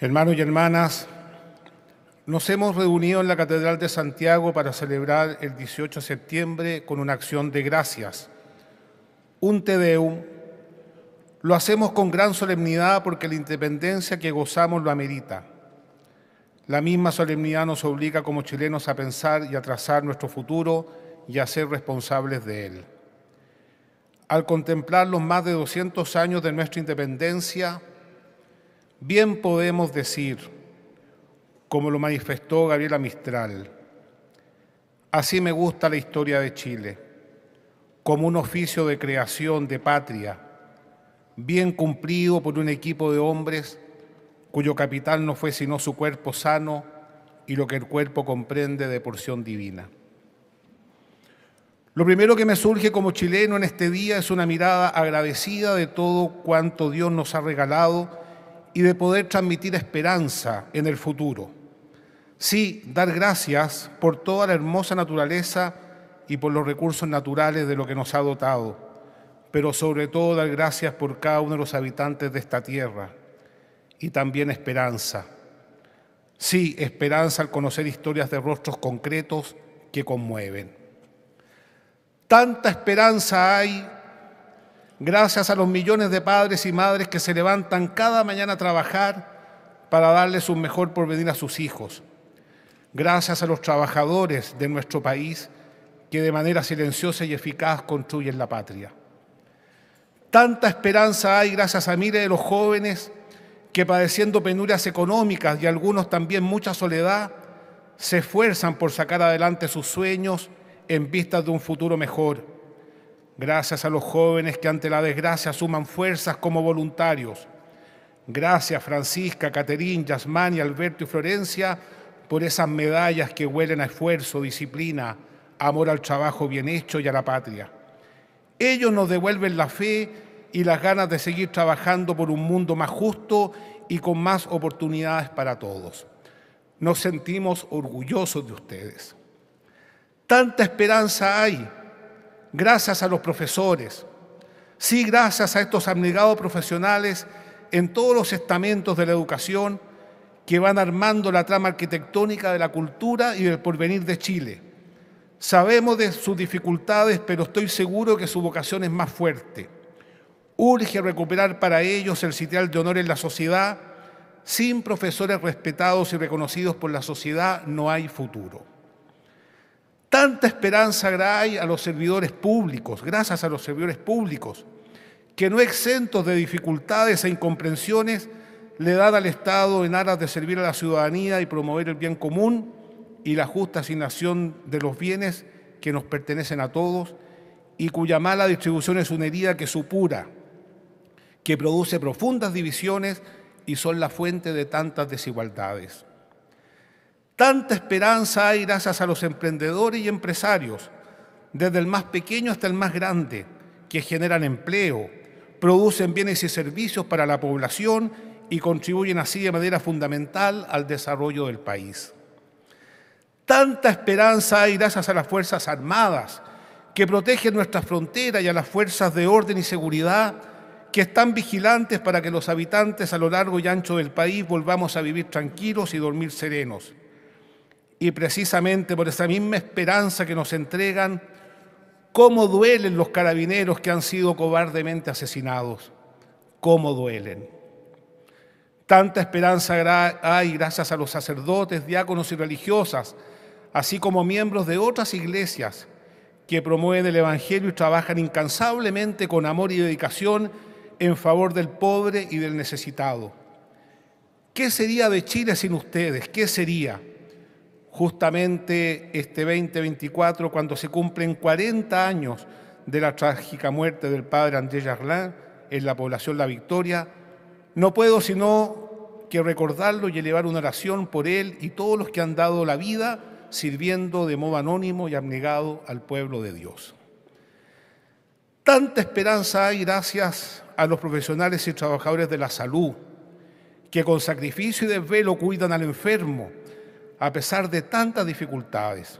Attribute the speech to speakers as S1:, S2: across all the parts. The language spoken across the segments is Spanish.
S1: Hermanos y hermanas, nos hemos reunido en la Catedral de Santiago para celebrar el 18 de septiembre con una acción de gracias, un Te Lo hacemos con gran solemnidad porque la independencia que gozamos lo amerita. La misma solemnidad nos obliga como chilenos a pensar y a trazar nuestro futuro y a ser responsables de él. Al contemplar los más de 200 años de nuestra independencia, Bien podemos decir, como lo manifestó Gabriela Mistral, así me gusta la historia de Chile, como un oficio de creación de patria, bien cumplido por un equipo de hombres cuyo capital no fue sino su cuerpo sano y lo que el cuerpo comprende de porción divina. Lo primero que me surge como chileno en este día es una mirada agradecida de todo cuanto Dios nos ha regalado y de poder transmitir esperanza en el futuro. Sí, dar gracias por toda la hermosa naturaleza y por los recursos naturales de lo que nos ha dotado, pero sobre todo dar gracias por cada uno de los habitantes de esta tierra y también esperanza. Sí, esperanza al conocer historias de rostros concretos que conmueven. Tanta esperanza hay Gracias a los millones de padres y madres que se levantan cada mañana a trabajar para darles un mejor porvenir a sus hijos. Gracias a los trabajadores de nuestro país que de manera silenciosa y eficaz construyen la patria. Tanta esperanza hay gracias a miles de los jóvenes que padeciendo penurias económicas y algunos también mucha soledad, se esfuerzan por sacar adelante sus sueños en vista de un futuro mejor Gracias a los jóvenes que ante la desgracia suman fuerzas como voluntarios. Gracias Francisca, Caterín, Yasmani, Alberto y Florencia por esas medallas que huelen a esfuerzo, disciplina, amor al trabajo bien hecho y a la patria. Ellos nos devuelven la fe y las ganas de seguir trabajando por un mundo más justo y con más oportunidades para todos. Nos sentimos orgullosos de ustedes. Tanta esperanza hay gracias a los profesores, sí gracias a estos abnegados profesionales en todos los estamentos de la educación que van armando la trama arquitectónica de la cultura y del porvenir de Chile. Sabemos de sus dificultades, pero estoy seguro que su vocación es más fuerte. Urge recuperar para ellos el sitial de honor en la sociedad. Sin profesores respetados y reconocidos por la sociedad no hay futuro. Tanta esperanza hay a los servidores públicos, gracias a los servidores públicos, que no exentos de dificultades e incomprensiones le dan al Estado en aras de servir a la ciudadanía y promover el bien común y la justa asignación de los bienes que nos pertenecen a todos y cuya mala distribución es una herida que supura, que produce profundas divisiones y son la fuente de tantas desigualdades. Tanta esperanza hay gracias a los emprendedores y empresarios, desde el más pequeño hasta el más grande, que generan empleo, producen bienes y servicios para la población y contribuyen así de manera fundamental al desarrollo del país. Tanta esperanza hay gracias a las Fuerzas Armadas, que protegen nuestras fronteras y a las fuerzas de orden y seguridad que están vigilantes para que los habitantes a lo largo y ancho del país volvamos a vivir tranquilos y dormir serenos. Y precisamente por esa misma esperanza que nos entregan, cómo duelen los carabineros que han sido cobardemente asesinados, cómo duelen. Tanta esperanza hay gracias a los sacerdotes, diáconos y religiosas, así como miembros de otras iglesias que promueven el Evangelio y trabajan incansablemente con amor y dedicación en favor del pobre y del necesitado. ¿Qué sería de Chile sin ustedes? ¿Qué sería? justamente este 2024, cuando se cumplen 40 años de la trágica muerte del padre Andrés Jarlán en la población La Victoria, no puedo sino que recordarlo y elevar una oración por él y todos los que han dado la vida sirviendo de modo anónimo y abnegado al pueblo de Dios. Tanta esperanza hay gracias a los profesionales y trabajadores de la salud, que con sacrificio y desvelo cuidan al enfermo, a pesar de tantas dificultades.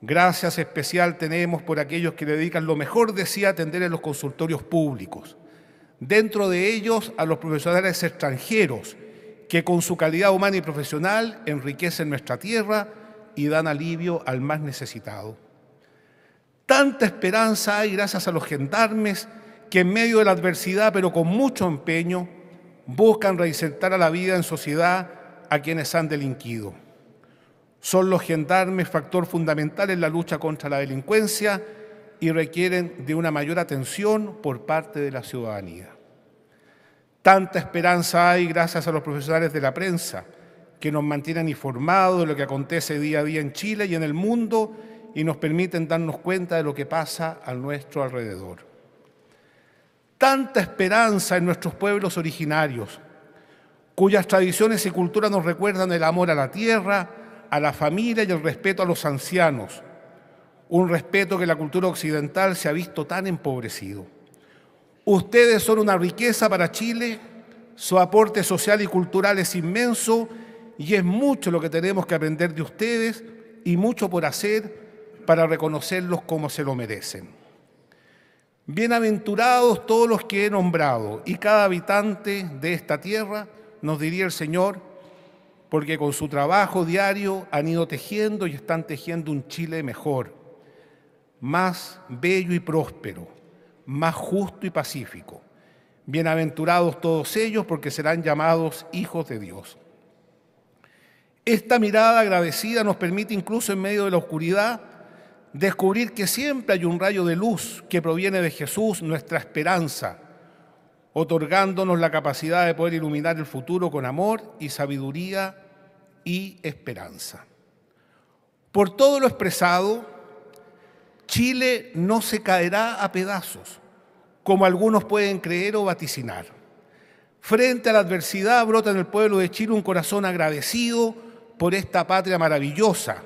S1: Gracias especial tenemos por aquellos que dedican lo mejor de sí a atender en los consultorios públicos. Dentro de ellos a los profesionales extranjeros que con su calidad humana y profesional enriquecen nuestra tierra y dan alivio al más necesitado. Tanta esperanza hay gracias a los gendarmes que en medio de la adversidad, pero con mucho empeño, buscan reinsertar a la vida en sociedad a quienes han delinquido. Son los gendarmes factor fundamental en la lucha contra la delincuencia y requieren de una mayor atención por parte de la ciudadanía. Tanta esperanza hay gracias a los profesionales de la prensa que nos mantienen informados de lo que acontece día a día en Chile y en el mundo y nos permiten darnos cuenta de lo que pasa a nuestro alrededor. Tanta esperanza en nuestros pueblos originarios, cuyas tradiciones y cultura nos recuerdan el amor a la tierra, a la familia y el respeto a los ancianos, un respeto que la cultura occidental se ha visto tan empobrecido. Ustedes son una riqueza para Chile, su aporte social y cultural es inmenso y es mucho lo que tenemos que aprender de ustedes y mucho por hacer para reconocerlos como se lo merecen. Bienaventurados todos los que he nombrado y cada habitante de esta tierra, nos diría el Señor, porque con su trabajo diario han ido tejiendo y están tejiendo un Chile mejor, más bello y próspero, más justo y pacífico. Bienaventurados todos ellos porque serán llamados hijos de Dios. Esta mirada agradecida nos permite incluso en medio de la oscuridad descubrir que siempre hay un rayo de luz que proviene de Jesús, nuestra esperanza, otorgándonos la capacidad de poder iluminar el futuro con amor y sabiduría y esperanza. Por todo lo expresado, Chile no se caerá a pedazos, como algunos pueden creer o vaticinar. Frente a la adversidad brota en el pueblo de Chile un corazón agradecido por esta patria maravillosa,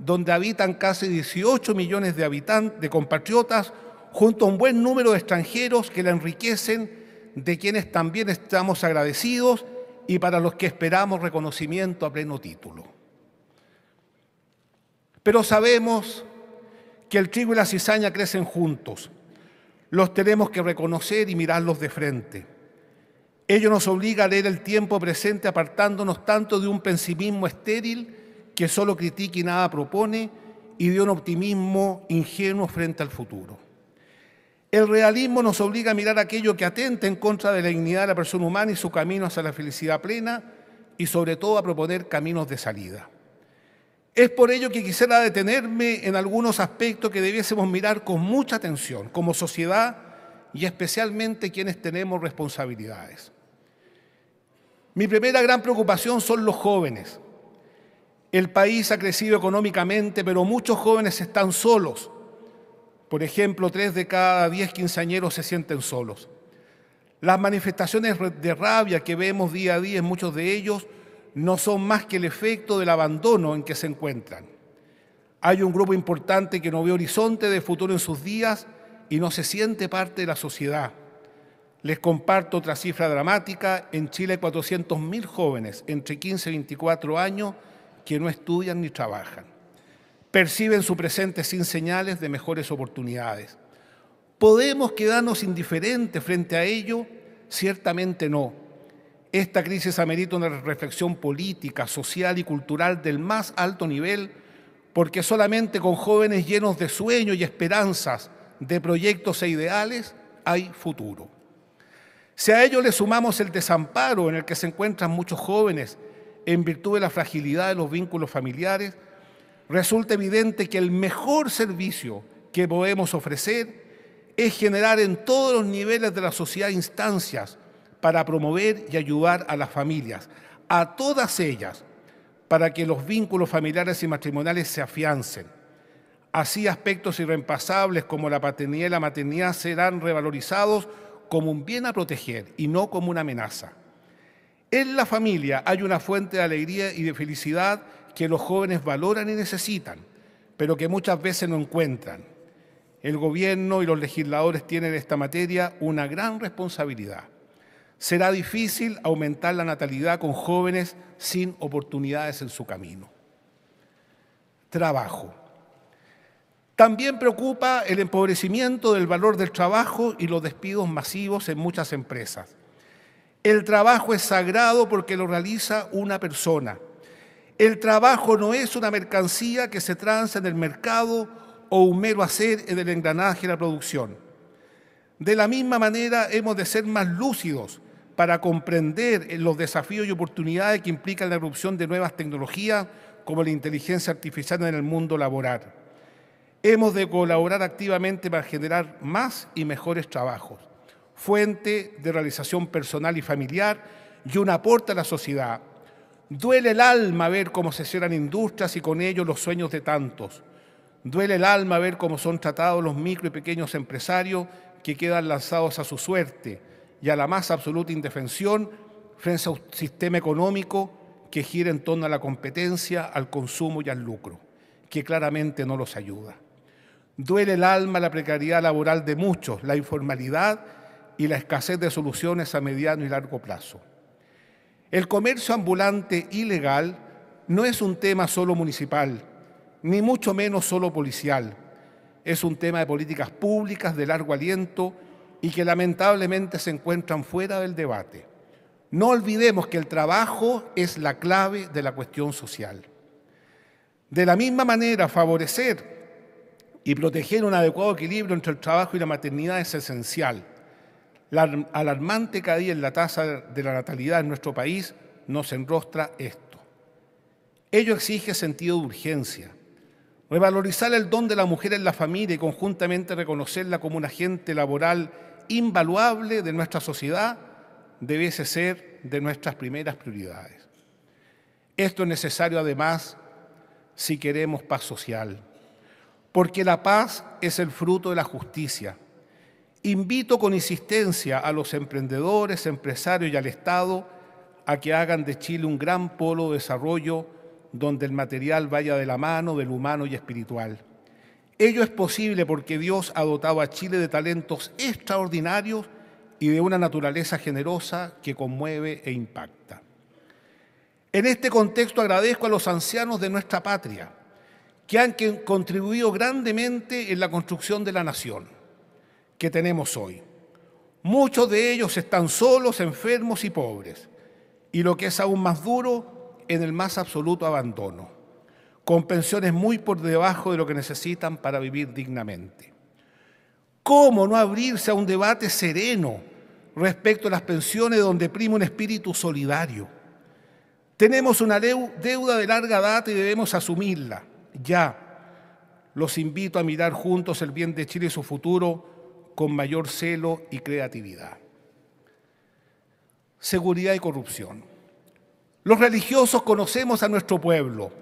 S1: donde habitan casi 18 millones de habitantes, de compatriotas, junto a un buen número de extranjeros que la enriquecen de quienes también estamos agradecidos y para los que esperamos reconocimiento a pleno título. Pero sabemos que el trigo y la cizaña crecen juntos. Los tenemos que reconocer y mirarlos de frente. Ello nos obliga a leer el tiempo presente apartándonos tanto de un pensimismo estéril que solo critica y nada propone y de un optimismo ingenuo frente al futuro. El realismo nos obliga a mirar aquello que atenta en contra de la dignidad de la persona humana y su camino hacia la felicidad plena y sobre todo a proponer caminos de salida. Es por ello que quisiera detenerme en algunos aspectos que debiésemos mirar con mucha atención como sociedad y especialmente quienes tenemos responsabilidades. Mi primera gran preocupación son los jóvenes. El país ha crecido económicamente, pero muchos jóvenes están solos por ejemplo, tres de cada diez quinceañeros se sienten solos. Las manifestaciones de rabia que vemos día a día en muchos de ellos no son más que el efecto del abandono en que se encuentran. Hay un grupo importante que no ve horizonte de futuro en sus días y no se siente parte de la sociedad. Les comparto otra cifra dramática. En Chile hay 400.000 jóvenes entre 15 y 24 años que no estudian ni trabajan perciben su presente sin señales de mejores oportunidades. ¿Podemos quedarnos indiferentes frente a ello? Ciertamente no. Esta crisis amerita una reflexión política, social y cultural del más alto nivel, porque solamente con jóvenes llenos de sueños y esperanzas, de proyectos e ideales, hay futuro. Si a ello le sumamos el desamparo en el que se encuentran muchos jóvenes en virtud de la fragilidad de los vínculos familiares, resulta evidente que el mejor servicio que podemos ofrecer es generar en todos los niveles de la sociedad instancias para promover y ayudar a las familias, a todas ellas, para que los vínculos familiares y matrimoniales se afiancen. Así aspectos irreemplazables como la paternidad y la maternidad serán revalorizados como un bien a proteger y no como una amenaza. En la familia hay una fuente de alegría y de felicidad que los jóvenes valoran y necesitan, pero que muchas veces no encuentran. El gobierno y los legisladores tienen en esta materia una gran responsabilidad. Será difícil aumentar la natalidad con jóvenes sin oportunidades en su camino. Trabajo. También preocupa el empobrecimiento del valor del trabajo y los despidos masivos en muchas empresas. El trabajo es sagrado porque lo realiza una persona el trabajo no es una mercancía que se tranza en el mercado o un mero hacer en el engranaje de la producción. De la misma manera hemos de ser más lúcidos para comprender los desafíos y oportunidades que implican la erupción de nuevas tecnologías como la inteligencia artificial en el mundo laboral. Hemos de colaborar activamente para generar más y mejores trabajos, fuente de realización personal y familiar y un aporte a la sociedad, Duele el alma ver cómo se cierran industrias y con ello los sueños de tantos. Duele el alma ver cómo son tratados los micro y pequeños empresarios que quedan lanzados a su suerte y a la más absoluta indefensión frente a un sistema económico que gira en torno a la competencia, al consumo y al lucro, que claramente no los ayuda. Duele el alma la precariedad laboral de muchos, la informalidad y la escasez de soluciones a mediano y largo plazo. El comercio ambulante ilegal no es un tema solo municipal, ni mucho menos solo policial. Es un tema de políticas públicas de largo aliento y que lamentablemente se encuentran fuera del debate. No olvidemos que el trabajo es la clave de la cuestión social. De la misma manera, favorecer y proteger un adecuado equilibrio entre el trabajo y la maternidad es esencial. La alarmante caída en la tasa de la natalidad en nuestro país nos enrostra esto. Ello exige sentido de urgencia, revalorizar el don de la mujer en la familia y conjuntamente reconocerla como un agente laboral invaluable de nuestra sociedad debiese ser de nuestras primeras prioridades. Esto es necesario además si queremos paz social, porque la paz es el fruto de la justicia Invito con insistencia a los emprendedores, empresarios y al Estado a que hagan de Chile un gran polo de desarrollo donde el material vaya de la mano del humano y espiritual. Ello es posible porque Dios ha dotado a Chile de talentos extraordinarios y de una naturaleza generosa que conmueve e impacta. En este contexto agradezco a los ancianos de nuestra patria, que han contribuido grandemente en la construcción de la nación que tenemos hoy. Muchos de ellos están solos, enfermos y pobres, y lo que es aún más duro, en el más absoluto abandono, con pensiones muy por debajo de lo que necesitan para vivir dignamente. ¿Cómo no abrirse a un debate sereno respecto a las pensiones donde prima un espíritu solidario? Tenemos una deuda de larga data y debemos asumirla ya. Los invito a mirar juntos el bien de Chile y su futuro con mayor celo y creatividad. Seguridad y corrupción. Los religiosos conocemos a nuestro pueblo,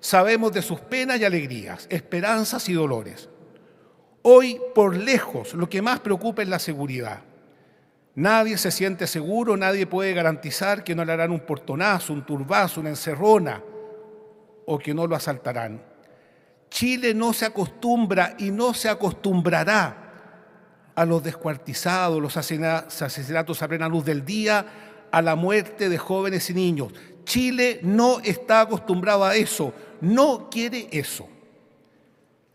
S1: sabemos de sus penas y alegrías, esperanzas y dolores. Hoy, por lejos, lo que más preocupa es la seguridad. Nadie se siente seguro, nadie puede garantizar que no le harán un portonazo, un turbazo, una encerrona o que no lo asaltarán. Chile no se acostumbra y no se acostumbrará a los descuartizados, los asesinatos a plena luz del día, a la muerte de jóvenes y niños. Chile no está acostumbrado a eso, no quiere eso.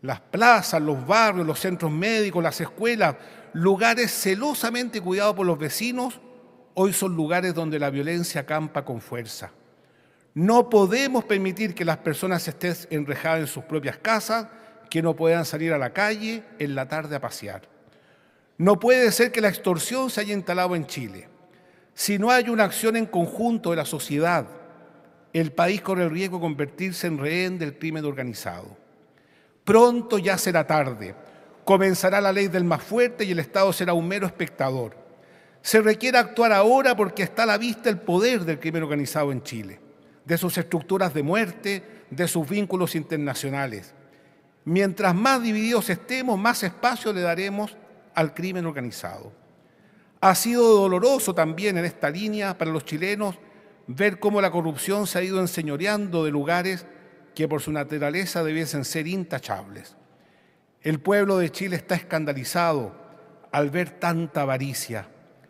S1: Las plazas, los barrios, los centros médicos, las escuelas, lugares celosamente cuidados por los vecinos, hoy son lugares donde la violencia acampa con fuerza. No podemos permitir que las personas estén enrejadas en sus propias casas, que no puedan salir a la calle en la tarde a pasear. No puede ser que la extorsión se haya instalado en Chile. Si no hay una acción en conjunto de la sociedad, el país corre el riesgo de convertirse en rehén del crimen organizado. Pronto ya será tarde. Comenzará la ley del más fuerte y el Estado será un mero espectador. Se requiere actuar ahora porque está a la vista el poder del crimen organizado en Chile, de sus estructuras de muerte, de sus vínculos internacionales. Mientras más divididos estemos, más espacio le daremos al crimen organizado. Ha sido doloroso también en esta línea para los chilenos ver cómo la corrupción se ha ido enseñoreando de lugares que por su naturaleza debiesen ser intachables. El pueblo de Chile está escandalizado al ver tanta avaricia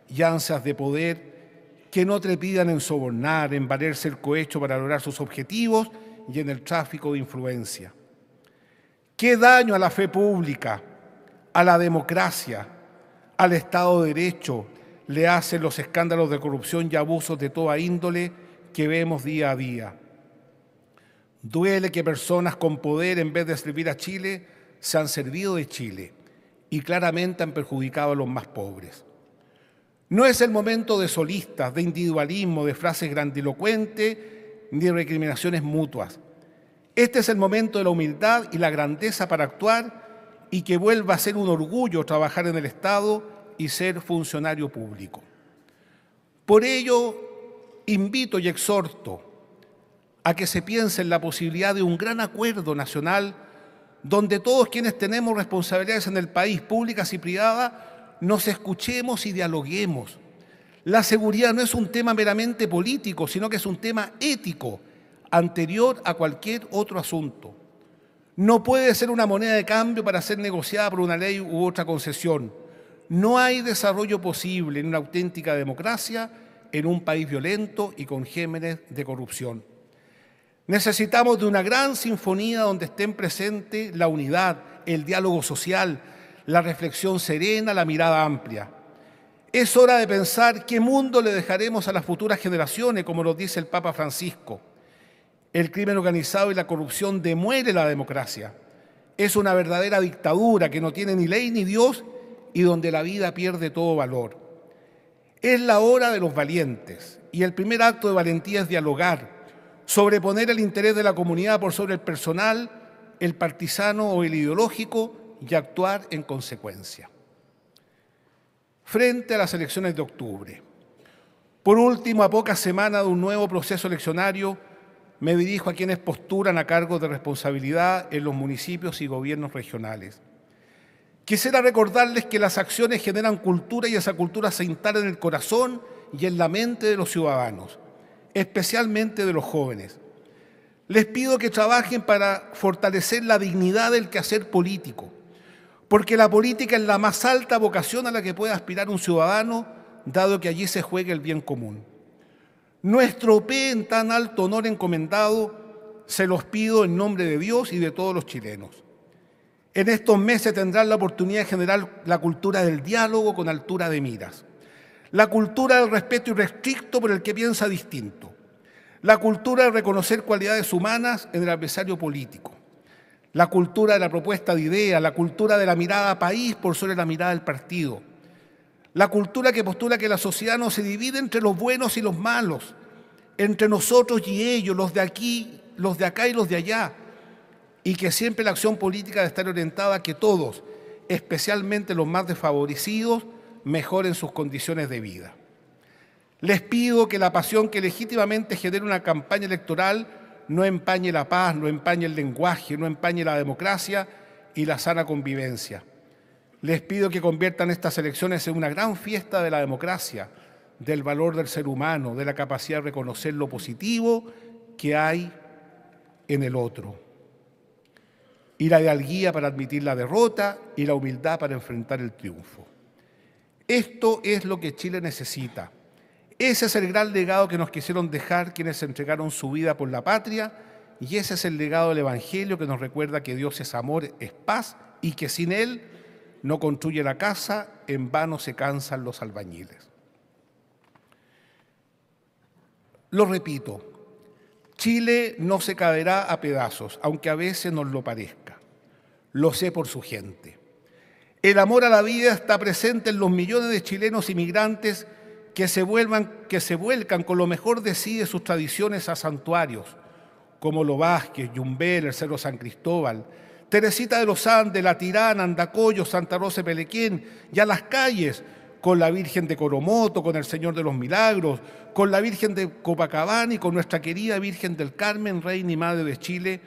S1: y ansias de poder que no trepidan en sobornar, en valerse el cohecho para lograr sus objetivos y en el tráfico de influencia. ¿Qué daño a la fe pública a la democracia, al Estado de Derecho, le hacen los escándalos de corrupción y abusos de toda índole que vemos día a día. Duele que personas con poder, en vez de servir a Chile, se han servido de Chile y claramente han perjudicado a los más pobres. No es el momento de solistas, de individualismo, de frases grandilocuentes ni de recriminaciones mutuas. Este es el momento de la humildad y la grandeza para actuar y que vuelva a ser un orgullo trabajar en el Estado y ser funcionario público. Por ello, invito y exhorto a que se piense en la posibilidad de un gran acuerdo nacional donde todos quienes tenemos responsabilidades en el país, públicas y privadas, nos escuchemos y dialoguemos. La seguridad no es un tema meramente político, sino que es un tema ético, anterior a cualquier otro asunto. No puede ser una moneda de cambio para ser negociada por una ley u otra concesión. No hay desarrollo posible en una auténtica democracia en un país violento y con gémenes de corrupción. Necesitamos de una gran sinfonía donde estén presentes la unidad, el diálogo social, la reflexión serena, la mirada amplia. Es hora de pensar qué mundo le dejaremos a las futuras generaciones, como lo dice el Papa Francisco. El crimen organizado y la corrupción demuele la democracia. Es una verdadera dictadura que no tiene ni ley ni Dios y donde la vida pierde todo valor. Es la hora de los valientes y el primer acto de valentía es dialogar, sobreponer el interés de la comunidad por sobre el personal, el partisano o el ideológico y actuar en consecuencia. Frente a las elecciones de octubre. Por último, a pocas semanas de un nuevo proceso eleccionario, me dirijo a quienes posturan a cargo de responsabilidad en los municipios y gobiernos regionales. Quisiera recordarles que las acciones generan cultura y esa cultura se instala en el corazón y en la mente de los ciudadanos, especialmente de los jóvenes. Les pido que trabajen para fortalecer la dignidad del quehacer político, porque la política es la más alta vocación a la que puede aspirar un ciudadano, dado que allí se juega el bien común. Nuestro P en tan alto honor encomendado, se los pido en nombre de Dios y de todos los chilenos. En estos meses tendrán la oportunidad de generar la cultura del diálogo con altura de miras, la cultura del respeto irrestricto por el que piensa distinto, la cultura de reconocer cualidades humanas en el adversario político, la cultura de la propuesta de idea, la cultura de la mirada país por sobre la mirada del partido, la cultura que postula que la sociedad no se divide entre los buenos y los malos, entre nosotros y ellos, los de aquí, los de acá y los de allá, y que siempre la acción política debe estar orientada a que todos, especialmente los más desfavorecidos, mejoren sus condiciones de vida. Les pido que la pasión que legítimamente genera una campaña electoral no empañe la paz, no empañe el lenguaje, no empañe la democracia y la sana convivencia. Les pido que conviertan estas elecciones en una gran fiesta de la democracia, del valor del ser humano, de la capacidad de reconocer lo positivo que hay en el otro. Y la hidalguía para admitir la derrota y la humildad para enfrentar el triunfo. Esto es lo que Chile necesita. Ese es el gran legado que nos quisieron dejar quienes entregaron su vida por la patria y ese es el legado del Evangelio que nos recuerda que Dios es amor, es paz y que sin Él no construye la casa, en vano se cansan los albañiles. Lo repito, Chile no se caerá a pedazos, aunque a veces nos lo parezca. Lo sé por su gente. El amor a la vida está presente en los millones de chilenos inmigrantes que se, vuelvan, que se vuelcan con lo mejor de sí de sus tradiciones a santuarios, como Lo Vázquez, Yumbel, el Cerro San Cristóbal, Teresita de los Andes, La Tirana, Andacoyo, Santa Rosa de Pelequén, y a las calles, con la Virgen de Coromoto, con el Señor de los Milagros, con la Virgen de Copacabana y con nuestra querida Virgen del Carmen, Reina y Madre de Chile,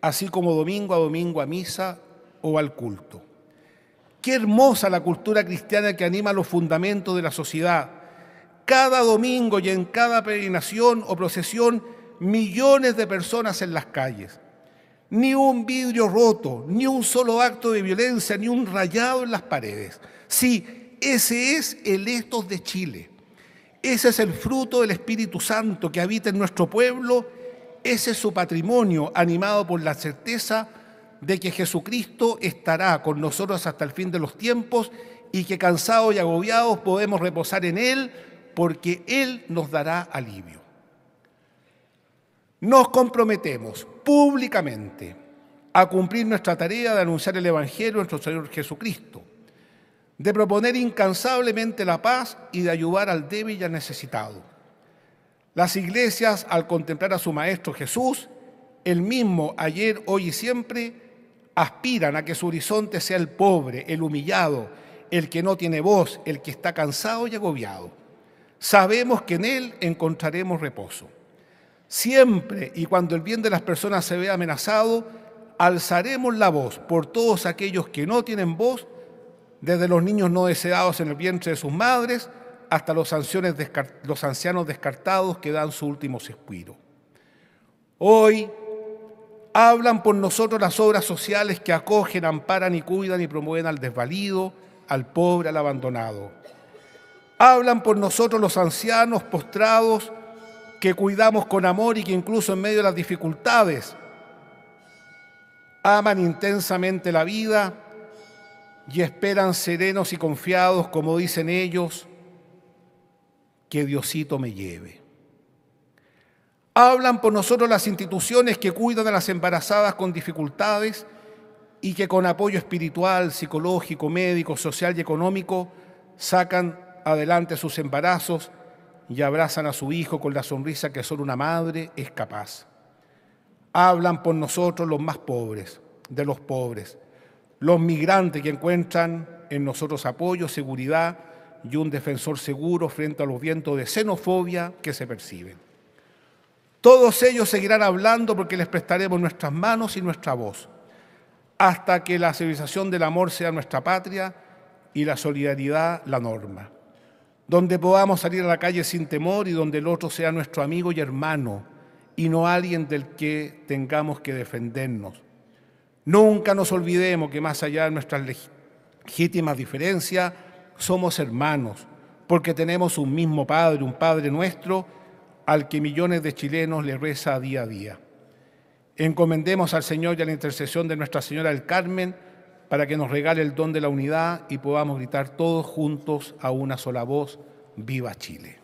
S1: así como domingo a domingo a misa o al culto. Qué hermosa la cultura cristiana que anima los fundamentos de la sociedad. Cada domingo y en cada peregrinación o procesión, millones de personas en las calles. Ni un vidrio roto, ni un solo acto de violencia, ni un rayado en las paredes. Sí, ese es el estos de Chile. Ese es el fruto del Espíritu Santo que habita en nuestro pueblo. Ese es su patrimonio, animado por la certeza de que Jesucristo estará con nosotros hasta el fin de los tiempos y que cansados y agobiados podemos reposar en Él porque Él nos dará alivio. Nos comprometemos públicamente a cumplir nuestra tarea de anunciar el Evangelio a nuestro Señor Jesucristo, de proponer incansablemente la paz y de ayudar al débil y al necesitado. Las iglesias, al contemplar a su Maestro Jesús, el mismo ayer, hoy y siempre, aspiran a que su horizonte sea el pobre, el humillado, el que no tiene voz, el que está cansado y agobiado. Sabemos que en Él encontraremos reposo. Siempre y cuando el bien de las personas se vea amenazado, alzaremos la voz por todos aquellos que no tienen voz, desde los niños no deseados en el vientre de sus madres hasta los, ancianos descartados que dan su último suspiro. Hoy hablan por nosotros las obras sociales que acogen, amparan y cuidan y promueven al desvalido, al pobre, al abandonado. Hablan por nosotros los ancianos postrados, que cuidamos con amor y que incluso en medio de las dificultades aman intensamente la vida y esperan serenos y confiados, como dicen ellos, que Diosito me lleve. Hablan por nosotros las instituciones que cuidan a las embarazadas con dificultades y que con apoyo espiritual, psicológico, médico, social y económico sacan adelante sus embarazos y abrazan a su hijo con la sonrisa que solo una madre es capaz. Hablan por nosotros los más pobres, de los pobres, los migrantes que encuentran en nosotros apoyo, seguridad y un defensor seguro frente a los vientos de xenofobia que se perciben. Todos ellos seguirán hablando porque les prestaremos nuestras manos y nuestra voz, hasta que la civilización del amor sea nuestra patria y la solidaridad la norma donde podamos salir a la calle sin temor y donde el otro sea nuestro amigo y hermano y no alguien del que tengamos que defendernos. Nunca nos olvidemos que más allá de nuestras legítimas diferencias, somos hermanos, porque tenemos un mismo Padre, un Padre nuestro, al que millones de chilenos le reza día a día. Encomendemos al Señor y a la intercesión de Nuestra Señora del Carmen, para que nos regale el don de la unidad y podamos gritar todos juntos a una sola voz, viva Chile.